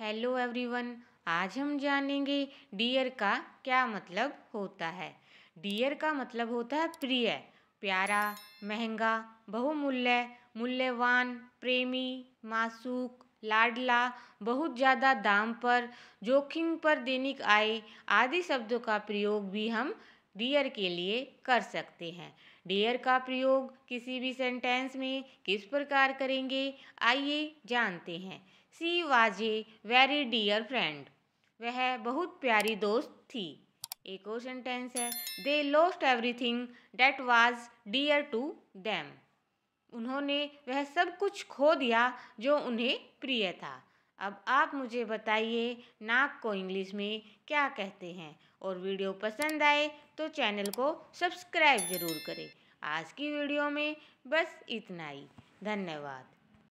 hello everyone आज हम जानेंगे डियर का क्या मतलब होता है डियर का मतलब होता है प्रिय प्यारा महंगा बहुमूल्य मूल्यवान प्रेमी मासूक लाडला बहुत ज़्यादा दाम पर जोखिम पर दैनिक आय आदि शब्दों का प्रयोग भी हम डियर के लिए कर सकते हैं डियर का प्रयोग किसी भी सेंटेंस में किस प्रकार करेंगे आइए जानते हैं she was a very dear friend वह बहुत प्यारी दोस्त थी एक और सेंटेंस है they lost everything that was dear to them उन्होंने वह सब कुछ खो दिया जो उन्हें प्रिय था अब आप मुझे बताइए नाक को इंग्लिश में क्या कहते हैं और वीडियो पसंद आए तो चैनल को सब्सक्राइब ज़रूर करें आज की वीडियो में बस इतना ही धन्यवाद